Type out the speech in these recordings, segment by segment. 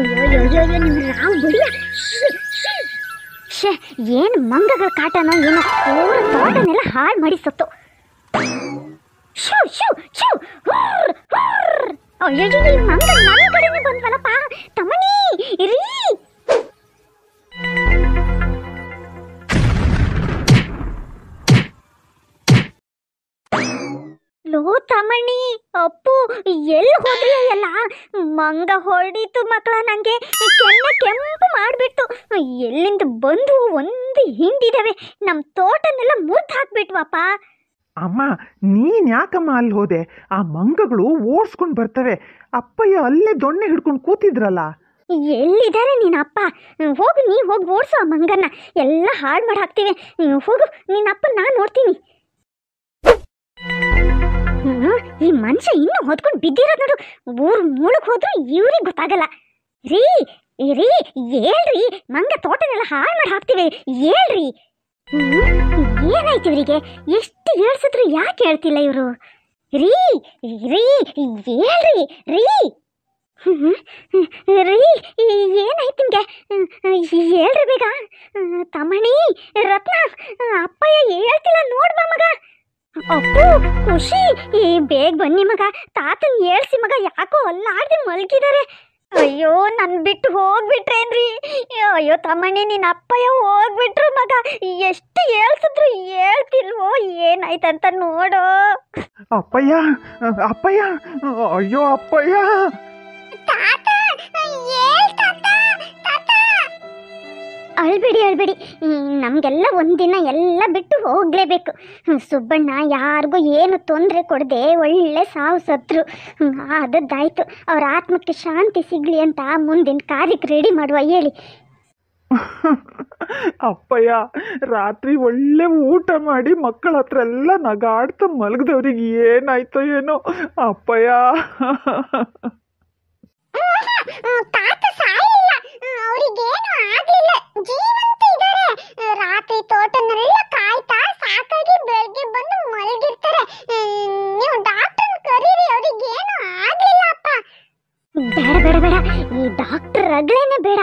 ಅಯ್ಯೋ ಅಯ್ಯೋ ಅಯ್ಯೋ ನಿಮ್ ರಾವ್ ಬಿಡಿಯ ಛೇ ಏನು ಮಂಗಗಳ ಕಾಟನೋ ಏನೋ ಊರ ತೋಟನೆಲ್ಲ ಹಾಳು ಮಾಡಿ ಸತ್ತು ಶೂ ಶೂ ಶೂ ಹೂರ್ ಹೂರ್ ಅಯ್ಯೋ ಈ ಮಂಗ ನನ್ನ ಕಡೆನೇ ಬಂದ್ವಲ್ಲಪ್ಪ ತಮ್ಮನಿ ರೀ ಲೋ ತಮಣಿ ಅಪ್ಪು ಎಲ್ಲಿ ಹೋದ್ರಿ ಮಂಗ ಹೊರಡಿತು ಮಕ್ಕಳ ನಂಗೆ ಕೆನ್ನ ಕೆಂಪು ಮಾಡಿಬಿಟ್ಟು ಎಲ್ಲಿಂದ ಬಂದು ಒಂದು ಹಿಂಡಿದವೆ ನಮ್ಮ ತೋಟನೆಲ್ಲ ಮುರ್ದು ಹಾಕ್ಬಿಟ್ವಪ್ಪ ಅಮ್ಮ ನೀನ್ ಯಾಕಮ್ಮ ಅಲ್ಲಿ ಹೋದೆ ಆ ಮಂಗಗಳು ಓಡಿಸ್ಕೊಂಡು ಬರ್ತವೆ ಅಪ್ಪಯ್ಯ ಅಲ್ಲೇ ದೊಣ್ಣೆ ಹಿಡ್ಕೊಂಡು ಕೂತಿದ್ರಲ್ಲ ಎಲ್ಲಿದ್ದಾರೆ ನಿನ್ನ ಅಪ್ಪ ಹೋಗು ನೀ ಹೋಗಿ ಓಡಿಸು ಆ ಮಂಗನ ಎಲ್ಲ ಹಾಳು ಮಾಡಿ ಹಾಕ್ತೀವಿ ಹೋಗು ನಿನ್ನ ಅಪ್ಪ ನಾನು ನೋಡ್ತೀನಿ ಈ ಮನುಷ್ಯ ಇನ್ನೂ ಹೊತ್ಕೊಂಡು ಬಿದ್ದಿರೋದು ನೋಡು ಊರು ಮುಳುಗ್ ಹೋದ್ರು ಇವ್ರಿಗೆ ಗೊತ್ತಾಗಲ್ಲ ರೀ ರೀ ಹೇಳ್ರಿ ಮಂಗ ತೋಟನೆಲ್ಲ ಹಾಳು ಮಾಡಿ ಹಾಕ್ತೀವಿ ಹೇಳ್ರಿ ಏನಾಯ್ತು ಇವರಿಗೆ ಎಷ್ಟು ಹೇಳ್ಸಿದ್ರು ಯಾಕೆ ಹೇಳ್ತಿಲ್ಲ ಇವರು ರೀ ರೀ ಹೇಳ್ರಿ ರೀ ರೀ ಏನಾಯ್ತು ನಿಮಗೆ ಹೇಳ್ರಿ ಬೇಗ ತಮಣಿ ರತ್ನ ಅಪ್ಪಯ್ಯ ಹೇಳ್ತಿಲ್ಲ ನೋಡ್ಬಾ ಮಗ ಅಪ್ಪು ಖುಷಿ ಈ ಬೇಗ ಬನ್ನಿ ಮಗ ತಾತನ್ ಹೇಳ್ಸಿ ಮಗ ಯಾಕೋ ಅಲ್ಲಾಡ್ದೆ ಮಲ್ಕಿದಾರೆ ಅಯ್ಯೋ ನನ್ ಬಿಟ್ಟು ಹೋಗ್ಬಿಟ್ರೇನ್ರಿ ಅಯ್ಯೋ ತಮ್ಮಣ್ಣಿ ನಿನ್ ಅಪ್ಪಯ್ಯ ಹೋಗ್ಬಿಟ್ರು ಮಗ ಎಷ್ಟು ಹೇಳ್ಸಿದ್ರು ಹೇಳ್ತಿಲ್ವೋ ಏನಾಯ್ತಂತ ನೋಡು ಅಪ್ಪಯ್ಯ ಅಪ್ಪಯ್ಯ ಅಯ್ಯೋ ಅಪ್ಪಯ್ಯ ಅಳ್ಬೇಡಿ ಅಳ್ಬೇಡಿ ನಮಗೆಲ್ಲ ಒಂದಿನ ಎಲ್ಲ ಬಿಟ್ಟು ಹೋಗಲೇಬೇಕು ಸುಬ್ಬಣ್ಣ ಯಾರಿಗೂ ಏನು ತೊಂದರೆ ಕೊಡದೆ ಒಳ್ಳೆ ಸಾವು ಸತ್ರು ಅದದ್ದಾಯಿತು ಅವ್ರ ಆತ್ಮಕ್ಕೆ ಶಾಂತಿ ಸಿಗಲಿ ಅಂತ ಮುಂದಿನ ಕಾರ್ಯಕ್ಕೆ ರೆಡಿ ಮಾಡುವ ಹೇಳಿ ಅಪ್ಪಯ್ಯ ರಾತ್ರಿ ಒಳ್ಳೆ ಊಟ ಮಾಡಿ ಮಕ್ಕಳ ಹತ್ರ ಎಲ್ಲ ನಗಾಡ್ತಾ ಮಲಗದವ್ರಿಗೆ ಏನಾಯ್ತೋ ಏನೋ ಅಪ್ಪಯ್ಯ ತಾತ ಜೀವಂತ ರಾತ್ರಿ ತೋಟನೆಲ್ಲ ಕಾಯ್ತಾ ಸಾಕಾಗಿ ಬೆಳಗ್ಗೆ ಬಂದು ಮಲಗಿರ್ತಾರೆ ನೀವು ಡಾಕ್ಟರ್ ಕರೀರಿ ಅವ್ರಿಗೆ ಏನು ಆಗ್ಲಿಲ್ಲ ಅಪ್ಪ ಬೇಡ ಬೇಡ ಬೇಡ ಈ ಡಾಕ್ಟರ್ ರಗಳೇನೆ ಬೇಡ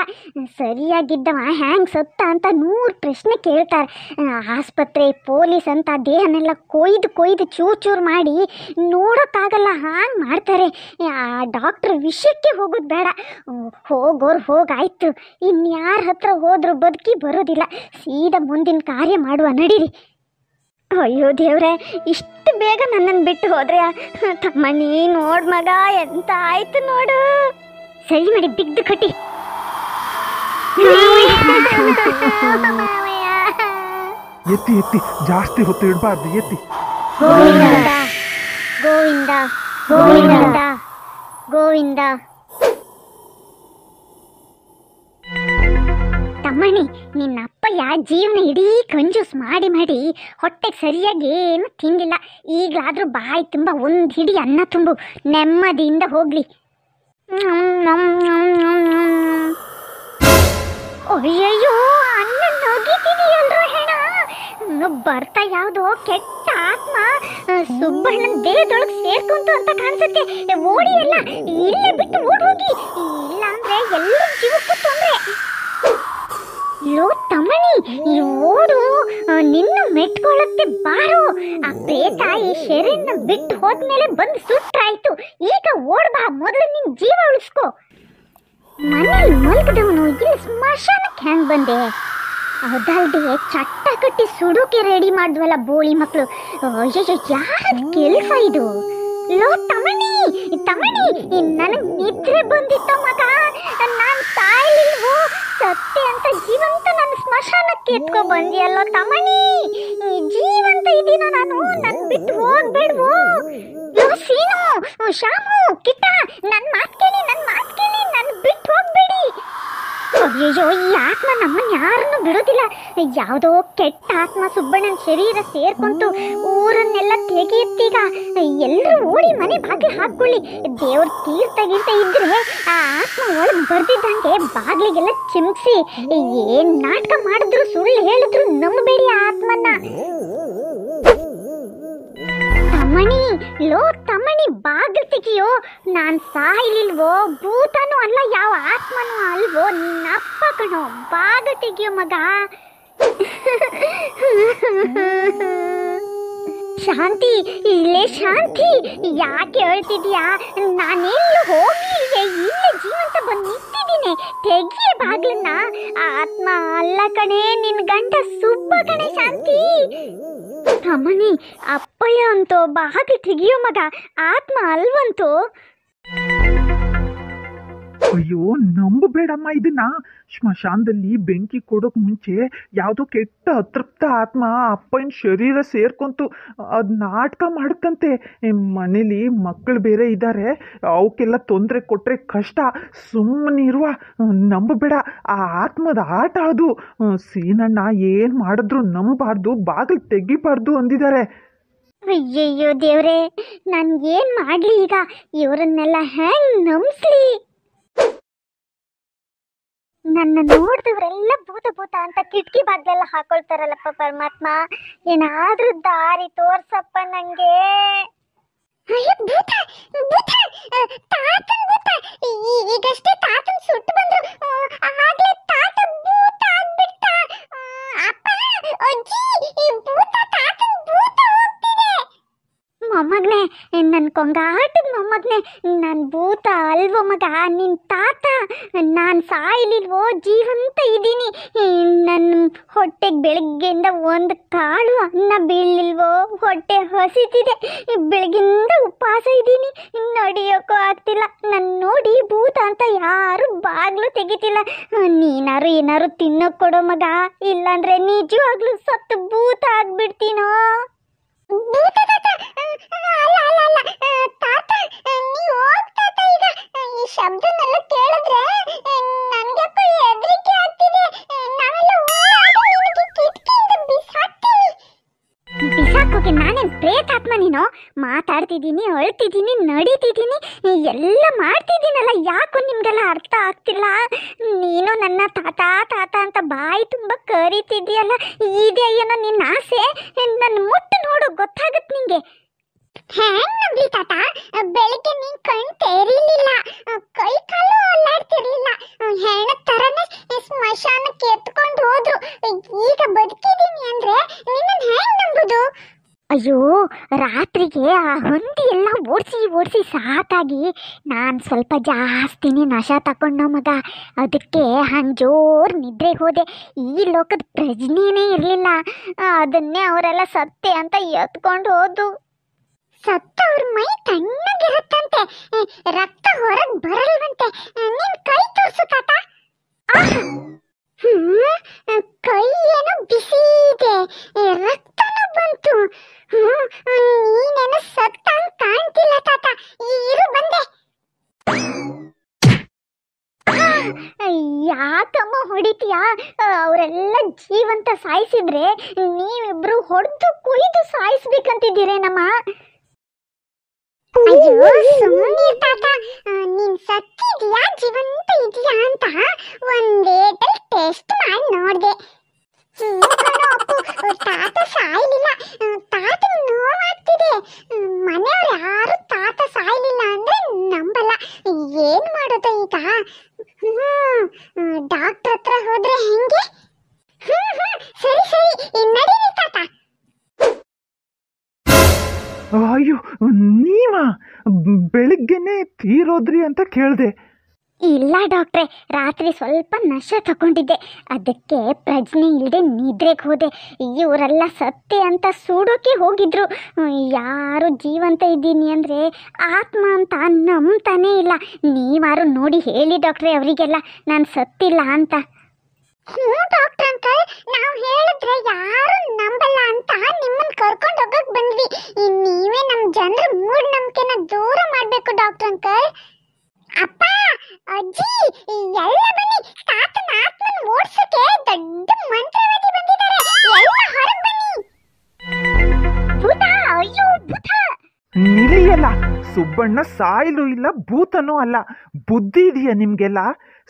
ಸರಿಯಾಗಿದ್ದವ ಹ್ಯಾಂಗ್ ಸತ್ತ ಅಂತ ನೂರು ಪ್ರಶ್ನೆ ಕೇಳ್ತಾರೆ ಆಸ್ಪತ್ರೆ ಪೊಲೀಸ್ ಅಂತ ದೇಹನೆಲ್ಲ ಕೊಯ್ದು ಕೊಯ್ದು ಚೂರು ಚೂರು ಮಾಡಿ ನೋಡೋಕ್ಕಾಗಲ್ಲ ಹಾಂಗ್ ಮಾಡ್ತಾರೆ ಆ ಡಾಕ್ಟ್ರ್ ವಿಷಯಕ್ಕೆ ಹೋಗೋದು ಬೇಡ ಹೋಗೋರು ಹೋಗಾಯ್ತು ಇನ್ಯಾರ ಹತ್ರ ಹೋದ್ರು ಬದುಕಿ ಬರೋದಿಲ್ಲ ಸೀದಾ ಮುಂದಿನ ಕಾರ್ಯ ಮಾಡುವ ನಡೀರಿ ಅಯ್ಯೋ ದೇವ್ರೆ ಇಷ್ಟು ಬೇಗ ನನ್ನನ್ನು ಬಿಟ್ಟು ಹೋದ್ರೆ ನೀ ನೋಡು ಮಗ ಎಂತ ಆಯ್ತು ನೋಡು ಸರಿ ಮಾಡಿ ಬಿದ್ದು ಕಟ್ಟಿ ಎತ್ತಿ ಎತ್ತಿ ಜಾಸ್ತಿ ಹೊತ್ತು ಇಡಬಾರ್ದು ಎತ್ತಿ ಗೋವಿಂದ ಗೋವಿಂದ ಗೋವಿಂದ ತಮ್ಮಣಿ ನಿನ್ನ ಅಪ್ಪಯ್ಯ ಜೀವನ ಇಡೀ ಕಂಜೂಸ್ ಮಾಡಿ ಮಾಡಿ ಹೊಟ್ಟೆ ಸರಿಯಾಗಿ ಏನು ತಿಂದಿಲ್ಲ ಈಗಲಾದರೂ ಬಾಯಿ ತುಂಬ ಒಂದು ಹಿಡಿ ಅನ್ನ ತುಂಬು ನೆಮ್ಮದಿಯಿಂದ ಹೋಗ್ಲಿ ಅಯ್ಯಯ್ಯೋ ಅನ್ನ ನಗಿತಿದೆಯಲ್ರ ಹೆಣ ಬರ್ತಾ ಯಾವ್ದೋ ಕೆಟ್ಟ ಆತ್ಮ ಸುಬ್ಬಣ್ಣನ ದೇಹದೊಳಗೆ ಸೇರ್ಕೊಂತು ಅಂತ ಕಾಣಿಸುತ್ತೆ ಓಡಿ ಎಲ್ಲ ಇಲ್ಲೇ ಬಿಟ್ಟು ಓಡಿ ಹೋಗಿ ಇಲ್ಲ ಅಂದ್ರೆ ಎಲ್ಲ ಜೀವಕ್ಕೂ ತೊಂದ್ರೆ ಲೋ ತಮಣಿ ಓಡು ನಿನ್ನ ಮೆಟ್ಕೊಳಕ್ಕೆ ಬಾರು ಆ ಪ್ರೇತಾಯಿ ಶರೀರನ ಬಿಟ್ಟು ಹೋದ್ಮೇಲೆ ಬಂದು ಸುಟ್ಟಾಯ್ತು ಈಗ ಓಡ್ಬಾ ಮೊದಲು ನಿನ್ ಜೀವ ಉಳಿಸ್ಕೋ ಮನೇಲಿ ಮಲಗಿದವನು ಇಲ್ಲಿ ಸ್ಮಶಾನಕ್ಕೆ ಹೆಂಗ್ ಬಂದೆ ಅದಲ್ದೆ ಚಟ್ಟ ಕಟ್ಟಿ ಸುಡುಕೆ ರೆಡಿ ಮಾಡಿದ್ವಲ್ಲ ಬೋಳಿ ಮಕ್ಕಳು ಯಾರ ಕೆಲಸ ಇದು ಲೋ ತಮಣಿ ತಮಣಿ ನನಗ್ ನಿದ್ರೆ ಬಂದಿತ್ತು ಮಗ ನಾನು ಸಾಯ್ಲಿಲ್ವೋ ಸತ್ತೆ ಅಂತ ಜೀವಂತ ನನ್ನ ಸ್ಮಶಾನಕ್ಕೆ ಎತ್ಕೊ ಬಂದಿಯಲ್ಲೋ ತಮಣಿ ಜೀವಂತ ಇದೀನ ನಾನು ನನ್ ಬಿಟ್ಟು ಹೋಗ್ಬೇಡ್ವೋ ಸೀನು ಶಾಮು ಕಿಟ್ಟ ನನ್ ಮಾತ್ ಕೇಳಿ ನನ್ ಮಾತ್ ಕೇಳಿ ಅಯ್ಯೋ ಈ ಆತ್ಮ ನಮ್ಮನ್ನ ಯಾರನ್ನು ಬಿಡೋದಿಲ್ಲ ಯಾವುದೋ ಕೆಟ್ಟ ಆತ್ಮ ಸುಬ್ಬಣ್ಣನ ಶರೀರ ಸೇರ್ಕೊಂತು ಊರನ್ನೆಲ್ಲ ತೆಗೆಯುತ್ತೀಗ ಎಲ್ಲರೂ ಓಡಿ ಮನೆ ಬಾಗಿಲು ಹಾಕ್ಕೊಳ್ಳಿ ದೇವ್ರ ತೀರ್ಥ ಇದ್ರೆ ಆ ಆತ್ಮ ಒಳಗೆ ಬರ್ದಿದ್ದಂಗೆ ಬಾಗಿಲಿಗೆಲ್ಲ ಚಿಮ್ಸಿ ಏನ್ ನಾಟಕ ಮಾಡಿದ್ರು ಸುಳ್ಳು ಹೇಳಿದ್ರು ನಂಬಬೇಡಿ ಆ ಆತ್ಮನ್ನ ತಮ್ಮಣಿ ಲೋ ತಮಣಿ ಬಾ ಸಿಗಿಯೋ ನಾನು ಸಾಯಿಲಿಲ್ವೋ ಭೂತನೂ ಅಲ್ಲ ಯಾವ ಆತ್ಮನೂ ಅಲ್ವೋ ನಿನ್ನಪ್ಪ ಕಣೋ ಬಾಗ ತೆಗಿಯೋ ಮಗ ಶಾಂತಿ ಇಲ್ಲೇ ಶಾಂತಿ ಯಾಕೆ ಹೇಳ್ತಿದ್ಯಾ ನಾನೆಲ್ಲೂ ಹೋಗಿ ಇಲ್ಲೇ ಇಲ್ಲೇ ಜೀವಂತ ಬಂದು ನಿಂತಿದ್ದೀನಿ ತೆಗಿಯ ಬಾಗ್ಲನ್ನ ಆತ್ಮ ಅಲ್ಲ ಕಣೆ ನಿನ್ ಗಂಡ ಸುಬ್ಬ ಕಣೆ ಶಾಂತಿ ರಮಣಿ ಅಪ್ಪಯ್ಯ ಅಂತೋ ಬಾಗಿ ತೆಗಿಯೋ ಮಗ ಆತ್ಮ ಅಲ್ವಂತೋ ಅಯ್ಯೋ ನಂಬಬೇಡಮ್ಮ ಇದನ್ನ ಸ್ಮಶಾನದಲ್ಲಿ ಬೆಂಕಿ ಕೊಡೋಕೆ ಮುಂಚೆ ಯಾವುದೋ ಕೆಟ್ಟ ಅತೃಪ್ತ ಆತ್ಮ ಅಪ್ಪನ ಶರೀರ ಸೇರ್ಕೊಂತು ಅದ್ ನಾಟಕ ಮಾಡ್ಕಂತೆ ಮನೇಲಿ ಮಕ್ಕಳು ಬೇರೆ ಇದ್ದಾರೆ ಅವಕ್ಕೆಲ್ಲ ತೊಂದರೆ ಕೊಟ್ರೆ ಕಷ್ಟ ಸುಮ್ಮನಿರುವ ನಂಬಬೇಡ ಆ ಆತ್ಮದ ಆಟ ಅದು ಸೀನಣ್ಣ ಏನು ಮಾಡಿದ್ರು ನಂಬಬಾರ್ದು ಬಾಗಿಲು ತೆಗಿಬಾರ್ದು ಅಂದಿದ್ದಾರೆ ಅಯ್ಯಯ್ಯೋ ದೇವ್ರೆ ಏನು ಮಾಡ್ಲಿ ಈಗ ಇವರನ್ನೆಲ್ಲ ಹೆಂಗ್ ನಂಬಿಸ್ಲಿ ನನ್ನ ನೋಡಿದವರೆಲ್ಲ ಭೂತ ಭೂತ ಅಂತ ಕಿಟಕಿ ಬಾಗ್ಲೆಲ್ಲ ಹಾಕೊಳ್ತಾರಲ್ಲಪ್ಪ ಪರಮಾತ್ಮ ಏನಾದ್ರೂ ದಾರಿ ತೋರ್ಸಪ್ಪ ನಂಗೆ ಈಗಷ್ಟೇ ತಾತನ್ ಸುಟ್ಟು ಬಂದ್ರು ಆಗ್ಲೇ ತಾತ ಭೂತ ಆಗ್ಬಿಟ್ಟ ಅಪ್ಪ ಅಜ್ಜಿ ಈ ಭೂತ ತಾತನ್ ಭೂತ ಹೋಗ್ತಿದೆ ಮೊಮ್ಮಗ್ನೆ ನನ್ನ ಕೊಂಗಾಟದ ಮೊಮ್ಮಗ್ನೆ ನನ್ ಭೂತ ಅಲ್ವ ಮಗ ನಿಂತ ನಾನು ಸಾಯ್ಲಿಲ್ವೋ ಜೀವಂತ ಇದ್ದೀನಿ ನನ್ನ ಹೊಟ್ಟೆಗೆ ಬೆಳಗ್ಗೆಯಿಂದ ಒಂದು ಕಾಳು ಅನ್ನ ಬೀಳಲಿಲ್ವೋ ಹೊಟ್ಟೆ ಹಸಿತಿದೆ ಬೆಳಗ್ಗಿಂದ ಉಪವಾಸ ಇದ್ದೀನಿ ನಡಿಯೋಕ್ಕೂ ಆಗ್ತಿಲ್ಲ ನನ್ನ ನೋಡಿ ಭೂತ ಅಂತ ಯಾರು ಬಾಗ್ಲು ತೆಗಿತಿಲ್ಲ ನೀನಾರು ಏನಾರು ತಿನ್ನೋ ಕೊಡೋ ಮಗ ಇಲ್ಲಾಂದ್ರೆ ನಿಜವಾಗ್ಲೂ ಸತ್ತು ಭೂತ ಆಗ್ಬಿಡ್ತೀನೋ ಮಾತಾಡ್ತಿದ್ದೀನಿ ಅಳ್ತಿದ್ದೀನಿ ನಡೀತಿದ್ದೀನಿ ಎಲ್ಲ ಮಾಡ್ತಿದ್ದೀನಲ್ಲ ಯಾಕೋ ನಿಮಗೆಲ್ಲ ಅರ್ಥ ಆಗ್ತಿಲ್ಲ ನೀನು ನನ್ನ ತಾತ ತಾತ ಅಂತ ಬಾಯಿ ತುಂಬ ಕರೀತಿದ್ದೀಯಲ್ಲ ಇದೆ ಏನೋ ನಿನ್ನ ಆಸೆ ನನ್ನ ಮುಟ್ಟು ನೋಡು ಗೊತ್ತಾಗುತ್ತೆ ನಿಂಗೆ ಹೆಂಗ್ ನಂಬ್ಲಿ ತಾತ ಬೆಳಿಗ್ಗೆ ನೀನ್ ಕಣ್ ತೆರಿಲಿಲ್ಲ ಕೈ ಕಾಲು ಅಲ್ಲಾಡ್ತಿರ್ಲಿಲ್ಲ ಹೆಣ ತರನೇ ಸ್ಮಶಾನಕ್ಕೆ ಎತ್ಕೊಂಡು ಹೋದ್ರು ಈಗ ಬದುಕಿದೀನಿ ಅಂದ್ರೆ ಅಯ್ಯೋ ರಾತ್ರಿಗೆ ಆ ಹಂದಿ ಎಲ್ಲ ಓಡಿಸಿ ಓಡಿಸಿ ಸಾಕಾಗಿ ನಾನು ಸ್ವಲ್ಪ ಜಾಸ್ತಿನೇ ನಶ ತಗೊಂಡು ಮಗ ಅದಕ್ಕೆ ಹಂಗೆ ಜೋರು ನಿದ್ರೆ ಹೋದೆ ಈ ಲೋಕದ ಪ್ರಜ್ಞೆನೇ ಇರಲಿಲ್ಲ ಅದನ್ನೇ ಅವರೆಲ್ಲ ಸತ್ತೆ ಅಂತ ಎತ್ಕೊಂಡು ಹೋದು ಸತ್ತವ್ರ ಮೈ ತಣ್ಣಗಿರುತ್ತಂತೆ ರಕ್ತ ಹೊರಗೆ ಬರ ನೋಡ್ತೀಯಾ ಅವರೆಲ್ಲ ಜೀವಂತ ಸಾಯಿಸಿದ್ರೆ ನೀವಿಬ್ರು ಹೊಡೆದು ಕುಯ್ದು ಸಾಯಿಸ್ಬೇಕಂತಿದ್ದೀರೇನಮ್ಮ ಅಯ್ಯೋ ಸುಮ್ಮನೆ ತಾತ ನೀನ್ ಸತ್ತಿದ್ಯಾ ಜೀವಂತ ಇದ್ಯಾ ಅಂತ ಒಂದೇ ಟೆಸ್ಟ್ ಮಾಡಿ ನೋಡಿದೆ ತಾತ ಸಾಯಲಿಲ್ಲ ತಾತನ ಕೇಳಿದೆ ಇಲ್ಲ ಡಾಕ್ಟ್ರೆ ರಾತ್ರಿ ಸ್ವಲ್ಪ ನಶ ತಗೊಂಡಿದ್ದೆ ಅದಕ್ಕೆ ಪ್ರಜ್ಞೆ ಇಲ್ಲದೆ ನಿದ್ರೆಗೆ ಹೋದೆ ಇವರೆಲ್ಲ ಸತ್ತೆ ಅಂತ ಸುಡೋಕೆ ಹೋಗಿದ್ರು ಯಾರು ಜೀವಂತ ಇದ್ದೀನಿ ಅಂದರೆ ಆತ್ಮ ಅಂತ ನಂಬ್ತಾನೇ ಇಲ್ಲ ನೀವಾರು ನೋಡಿ ಹೇಳಿ ಡಾಕ್ಟ್ರೆ ಅವರಿಗೆಲ್ಲ ನಾನು ಸತ್ತಿಲ್ಲ ಅಂತ ಹ್ಞೂ ಡಾಕ್ಟ್ರ್ ಅಂಕಲ್ ನಾವು ಅಲ್ಲ ಸುಬ್ಬಣ್ಣ ಸಾಯಿಲು ಇಲ್ಲ ಭೂತನೂ ಅಲ್ಲ ಬುದ್ಧಿ ಇದೆಯಾ ನಿಮಗೆಲ್ಲ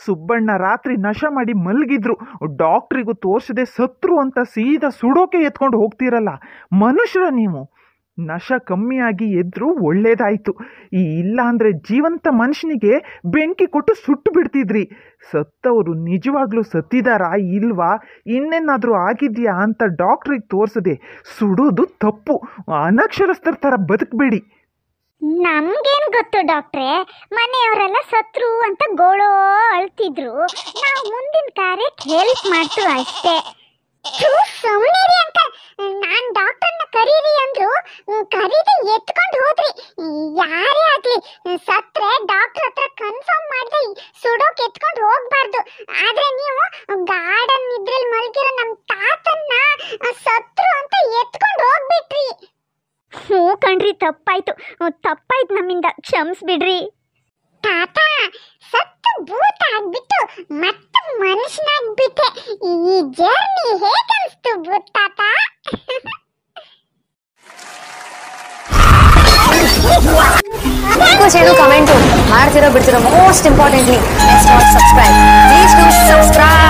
ಸುಬ್ಬಣ್ಣ ರಾತ್ರಿ ನಶ ಮಾಡಿ ಮಲಗಿದ್ರು ಡಾಕ್ಟ್ರಿಗೂ ತೋರಿಸದೆ ಸತ್ರು ಅಂತ ಸೀದಾ ಸುಡೋಕೆ ಎತ್ಕೊಂಡು ಹೋಗ್ತಿರಲ್ಲ ಮನುಷ್ಯರ ನೀವು ನಶ ಕಮ್ಮಿಯಾಗಿ ಎದ್ರು ಒಳ್ಳೇದಾಯಿತು ಈ ಇಲ್ಲ ಅಂದ್ರೆ ಜೀವಂತ ಮನುಷ್ಯನಿಗೆ ಬೆಂಕಿ ಕೊಟ್ಟು ಸುಟ್ಟು ಬಿಡ್ತಿದ್ರಿ ಸತ್ತವರು ನಿಜವಾಗ್ಲೂ ಸತ್ತಿದಾರಾ ಇಲ್ವಾ ಇನ್ನೇನಾದರೂ ಆಗಿದ್ಯಾ ಅಂತ ಡಾಕ್ಟ್ರಿಗೆ ತೋರಿಸದೆ ಸುಡೋದು ತಪ್ಪು ಅನಕ್ಷರಸ್ಥರ ಥರ ಬದುಕಬೇಡಿ ನಮ್ಗೇನು ಗೊತ್ತು ಡಾಕ್ಟ್ರೆ ಮನೆಯವರೆಲ್ಲ ಸತ್ರು ಅಂತ ಗೋಳೋ ಅಳ್ತಿದ್ರು ನಾವು ಮುಂದಿನ ಕಾರ್ಯ ಹೆಲ್ಪ್ ಮಾಡ್ತು ಅಷ್ಟೇ ಸುಮ್ಮನಿರಿ ಅಂತ ನಾನು ಡಾಕ್ಟರ್ನ ಕರೀರಿ ಅಂದ್ರು ಕರೀದೆ ಎತ್ಕೊಂಡು ಹೋದ್ರಿ ಯಾರೇ ಆಗಲಿ ಸತ್ರೆ ಡಾಕ್ಟರ್ ಹತ್ರ ಕನ್ಫರ್ಮ್ ಮಾಡದೆ ಸುಡೋಕೆ ಎತ್ಕೊಂಡು ಹೋಗ್ಬಾರ್ದು ಆದ್ರೆ ನೀವು ಗಾರ್ಡನ್ ಇದ್ರಲ್ಲಿ ಮಲಗಿರೋ ನಮ್ಮ ತಾತನ್ನ ಸತ್ರು ಅಂತ ಎತ್ಕೊಂಡು ಹೋಗ್ಬಿಟ್ರಿ ಹ್ಞೂ ಕಣ್ರಿ ತಪ್ಪಾಯ್ತು ತಪ್ಪಾಯ್ತು ನಮ್ಮಿಂದ ಕ್ಷಮಿಸ್ಬಿಡ್ರಿ ಪಾಪ ಸತ್ತು ಭೂತ ಆಗ್ಬಿಟ್ಟು ಮತ್ತೆ ಮನುಷ್ಯನಾಗ್ಬಿಟ್ಟೆ ಈ ಜರ್ನಿ ಹೇಗನ್ಸ್ತು ಭೂತ ತಾತ ಲೈಕು ಶೇರು ಕಮೆಂಟು ಮಾಡ್ತಿರೋ ಬಿಡ್ತಿರೋ most importantly subscribe please do subscribe